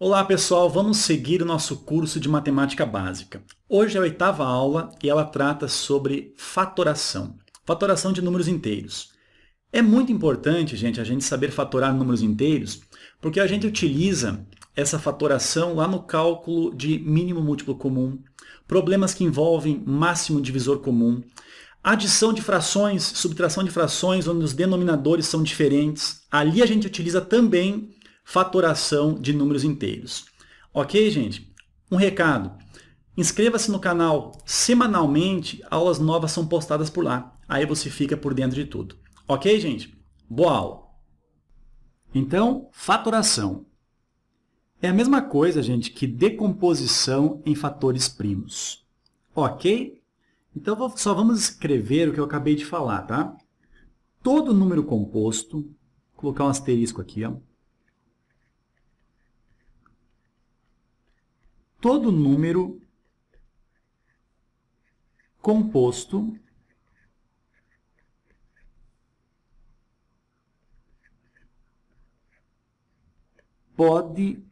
Olá pessoal, vamos seguir o nosso curso de matemática básica. Hoje é a oitava aula e ela trata sobre fatoração, fatoração de números inteiros. É muito importante, gente, a gente saber fatorar números inteiros, porque a gente utiliza essa fatoração lá no cálculo de mínimo múltiplo comum, problemas que envolvem máximo divisor comum, adição de frações, subtração de frações, onde os denominadores são diferentes. Ali a gente utiliza também fatoração de números inteiros. Ok, gente? Um recado. Inscreva-se no canal semanalmente, aulas novas são postadas por lá. Aí você fica por dentro de tudo. Ok, gente? Boa aula! Então, fatoração. É a mesma coisa, gente, que decomposição em fatores primos. Ok? Então, só vamos escrever o que eu acabei de falar, tá? Todo número composto, vou colocar um asterisco aqui, ó, todo número composto pode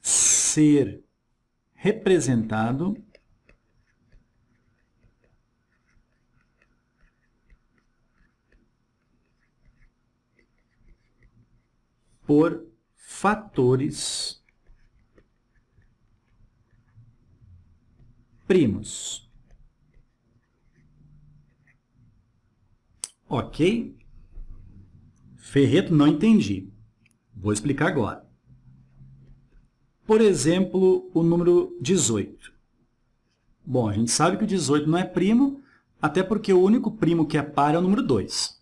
ser representado por fatores primos. Ok? Ferreto não entendi. Vou explicar agora. Por exemplo, o número 18. Bom, a gente sabe que o 18 não é primo, até porque o único primo que é par é o número 2.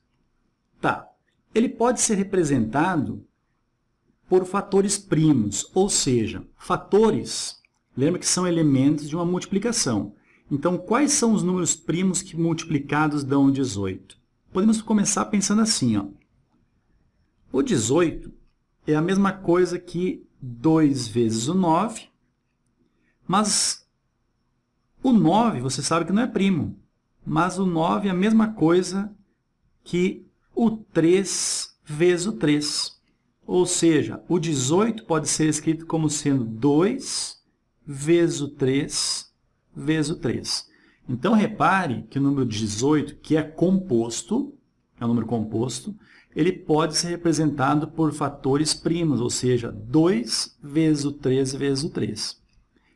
Tá. Ele pode ser representado por fatores primos, ou seja, fatores Lembra que são elementos de uma multiplicação. Então, quais são os números primos que multiplicados dão 18? Podemos começar pensando assim. Ó. O 18 é a mesma coisa que 2 vezes o 9, mas o 9 você sabe que não é primo, mas o 9 é a mesma coisa que o 3 vezes o 3. Ou seja, o 18 pode ser escrito como sendo 2 vezes o 3, vezes o 3. Então, repare que o número 18, que é composto, é um número composto, ele pode ser representado por fatores primos, ou seja, 2 vezes o 3 vezes o 3.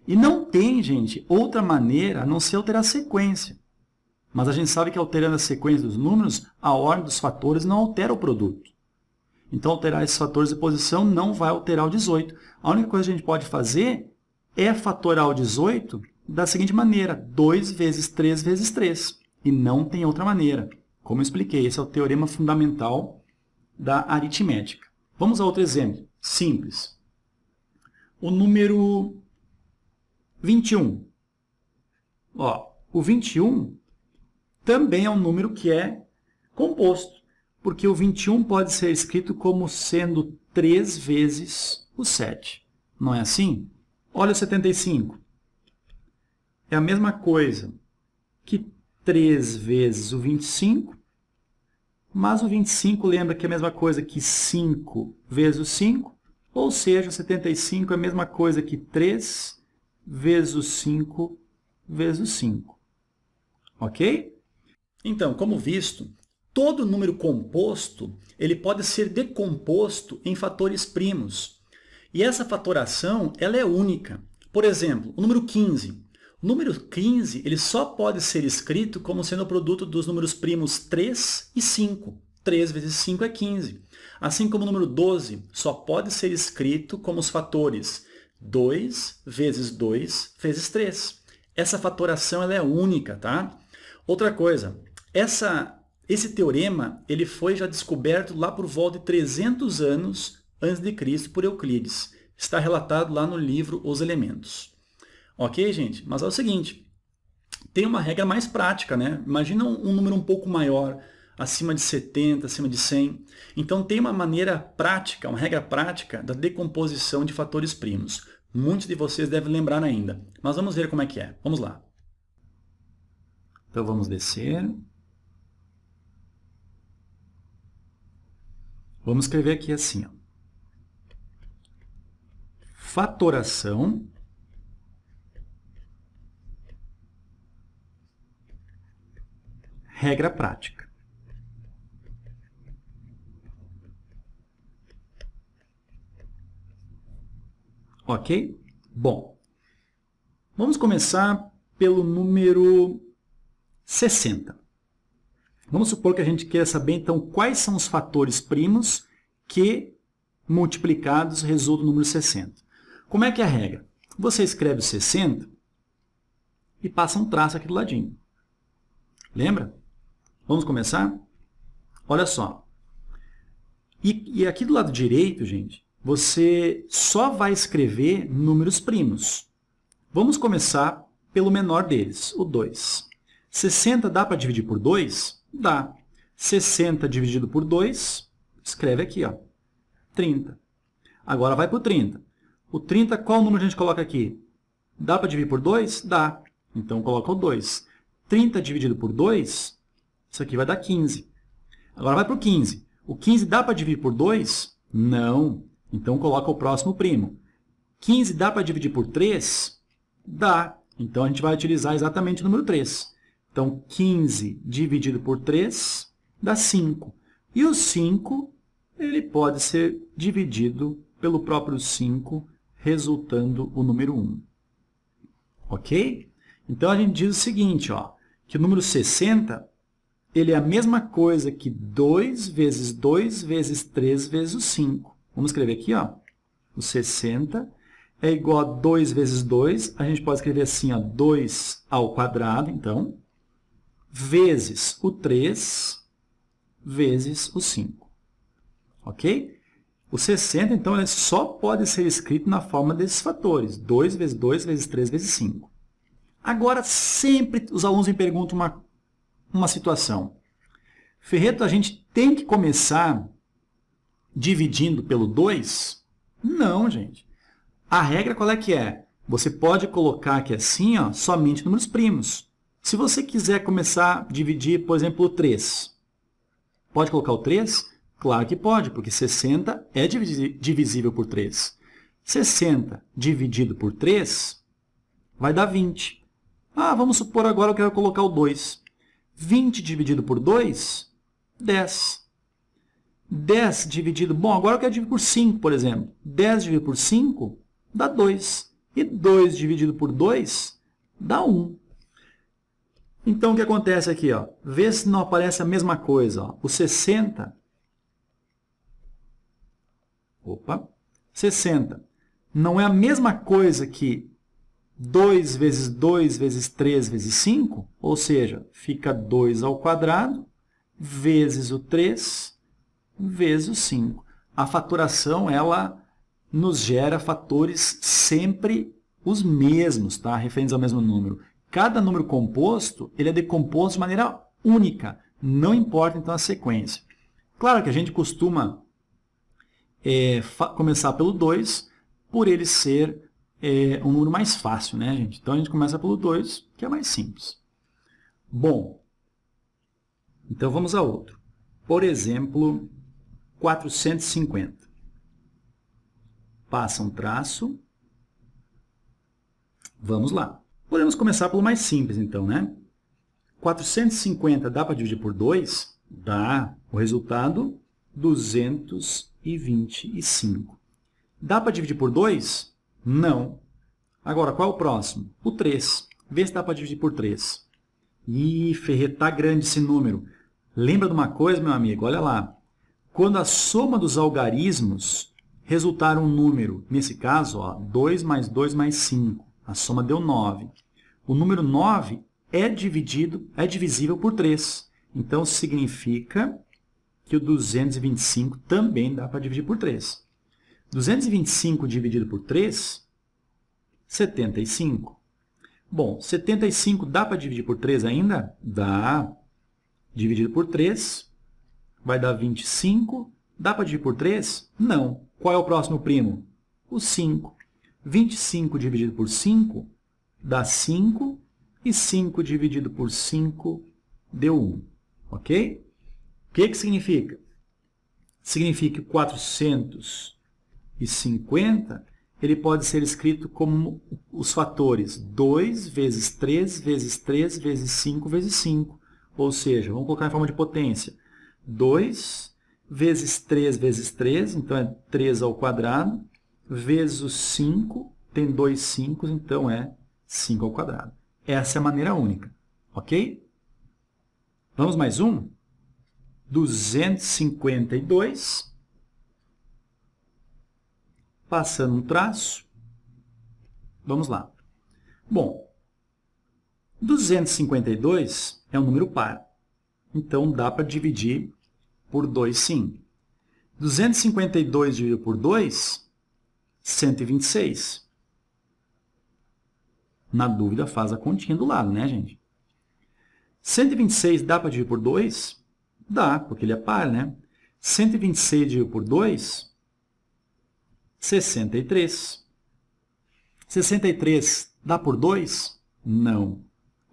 E não tem, gente, outra maneira a não ser alterar a sequência. Mas a gente sabe que alterando a sequência dos números, a ordem dos fatores não altera o produto. Então, alterar esses fatores de posição não vai alterar o 18. A única coisa que a gente pode fazer é fatorial 18 da seguinte maneira, 2 vezes 3 vezes 3, e não tem outra maneira. Como eu expliquei, esse é o teorema fundamental da aritmética. Vamos a outro exemplo, simples. O número 21. Ó, o 21 também é um número que é composto, porque o 21 pode ser escrito como sendo 3 vezes o 7. Não é assim? Olha o 75. É a mesma coisa que 3 vezes o 25, mas o 25 lembra que é a mesma coisa que 5 vezes o 5, ou seja, 75 é a mesma coisa que 3 vezes o 5 vezes o 5. Ok? Então, como visto, todo número composto ele pode ser decomposto em fatores primos, e essa fatoração ela é única. Por exemplo, o número 15. O número 15 ele só pode ser escrito como sendo o produto dos números primos 3 e 5. 3 vezes 5 é 15. Assim como o número 12 só pode ser escrito como os fatores 2 vezes 2 vezes 3. Essa fatoração ela é única, tá? Outra coisa, essa, esse teorema ele foi já descoberto lá por volta de 300 anos antes de Cristo por Euclides. Está relatado lá no livro Os Elementos. Ok, gente? Mas é o seguinte, tem uma regra mais prática, né? Imagina um número um pouco maior, acima de 70, acima de 100. Então tem uma maneira prática, uma regra prática da decomposição de fatores primos. Muitos de vocês devem lembrar ainda, mas vamos ver como é que é. Vamos lá. Então vamos descer. Vamos escrever aqui assim, ó fatoração regra prática. Ok? Bom, vamos começar pelo número 60. Vamos supor que a gente queira saber, então, quais são os fatores primos que, multiplicados, resultam no número 60. Como é que é a regra? Você escreve 60 e passa um traço aqui do ladinho. Lembra? Vamos começar? Olha só. E, e aqui do lado direito, gente, você só vai escrever números primos. Vamos começar pelo menor deles, o 2. 60 dá para dividir por 2? Dá. 60 dividido por 2, escreve aqui, ó, 30. Agora vai para o 30. O 30, qual número a gente coloca aqui? Dá para dividir por 2? Dá. Então, coloca o 2. 30 dividido por 2, isso aqui vai dar 15. Agora vai para o 15. O 15 dá para dividir por 2? Não. Então, coloca o próximo primo. 15 dá para dividir por 3? Dá. Então, a gente vai utilizar exatamente o número 3. Então, 15 dividido por 3 dá 5. E o 5 ele pode ser dividido pelo próprio 5 resultando o número 1. Ok? Então, a gente diz o seguinte, ó, que o número 60 ele é a mesma coisa que 2 vezes 2 vezes 3 vezes 5. Vamos escrever aqui, ó, o 60 é igual a 2 vezes 2, a gente pode escrever assim, ó, 2 ao quadrado, então, vezes o 3, vezes o 5. Ok? O 60, então, ele só pode ser escrito na forma desses fatores, 2 vezes 2 vezes 3 vezes 5. Agora, sempre os alunos me perguntam uma, uma situação. Ferreto, a gente tem que começar dividindo pelo 2? Não, gente. A regra qual é que é? Você pode colocar aqui assim, ó, somente números primos. Se você quiser começar a dividir, por exemplo, o 3, pode colocar o 3 Claro que pode, porque 60 é divisível por 3. 60 dividido por 3 vai dar 20. Ah, vamos supor agora que eu quero colocar o 2. 20 dividido por 2, 10. 10 dividido... Bom, agora eu quero dividir por 5, por exemplo. 10 dividido por 5 dá 2. E 2 dividido por 2 dá 1. Então, o que acontece aqui? Ó? Vê se não aparece a mesma coisa. Ó. O 60 Opa, 60. Não é a mesma coisa que 2 vezes 2 vezes 3 vezes 5, ou seja, fica 2 ao quadrado, vezes o 3, vezes o 5. A faturação, ela nos gera fatores sempre os mesmos, tá? referentes ao mesmo número. Cada número composto, ele é decomposto de maneira única, não importa então a sequência. Claro que a gente costuma é, começar pelo 2, por ele ser é, um número mais fácil, né, gente? Então, a gente começa pelo 2, que é mais simples. Bom, então vamos a outro. Por exemplo, 450. Passa um traço. Vamos lá. Podemos começar pelo mais simples, então, né? 450 dá para dividir por 2? Dá. O resultado 225. Dá para dividir por 2? Não. Agora, qual é o próximo? O 3. Vê se dá para dividir por 3. Ih, Ferreira, está grande esse número. Lembra de uma coisa, meu amigo? Olha lá. Quando a soma dos algarismos resultar um número, nesse caso, ó, 2 mais 2 mais 5, a soma deu 9. O número 9 é dividido, é divisível por 3. Então, significa que o 225 também dá para dividir por 3. 225 dividido por 3, 75. Bom, 75 dá para dividir por 3 ainda? Dá. Dividido por 3, vai dar 25. Dá para dividir por 3? Não. Qual é o próximo primo? O 5. 25 dividido por 5 dá 5. E 5 dividido por 5 deu 1. Ok? O que, que significa? Significa que 450 ele pode ser escrito como os fatores 2 vezes 3 vezes 3 vezes 5 vezes 5. Ou seja, vamos colocar em forma de potência. 2 vezes 3 vezes 3, então é 3 ao quadrado, vezes o 5, tem dois 5, então é 5 ao quadrado. Essa é a maneira única, ok? Vamos mais um? 252, passando um traço, vamos lá. Bom, 252 é um número par, então dá para dividir por 2 sim. 252 dividido por 2, 126. Na dúvida, faz a continha do lado, né, gente? 126 dá para dividir por 2? Dá, porque ele é par, né? 126 dividido por 2, 63. 63 dá por 2? Não.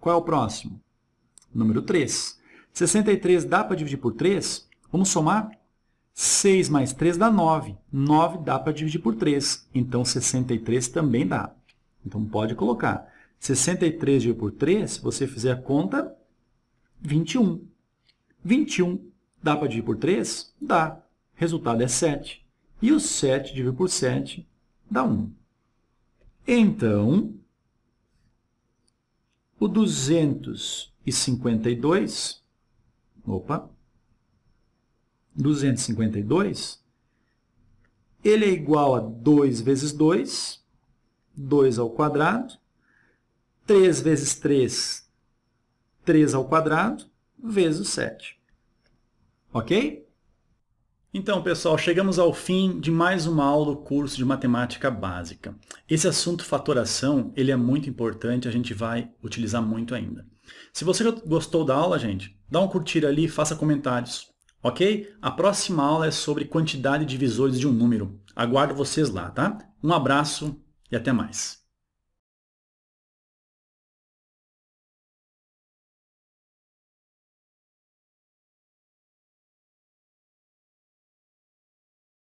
Qual é o próximo? Número 3. 63 dá para dividir por 3? Vamos somar? 6 mais 3 dá 9. 9 dá para dividir por 3. Então, 63 também dá. Então, pode colocar. 63 dividido por 3, se você fizer a conta, 21. 21 dá para dividir por 3? Dá. Resultado é 7. E o 7 dividido por 7 dá 1. Então, o 252, opa, 252, ele é igual a 2 vezes 2, 2 ao quadrado, 3 vezes 3, 3 ao quadrado, vezes 7. Ok? Então, pessoal, chegamos ao fim de mais uma aula do curso de Matemática Básica. Esse assunto fatoração, ele é muito importante, a gente vai utilizar muito ainda. Se você gostou da aula, gente, dá um curtir ali, faça comentários, ok? A próxima aula é sobre quantidade de divisores de um número. Aguardo vocês lá, tá? Um abraço e até mais.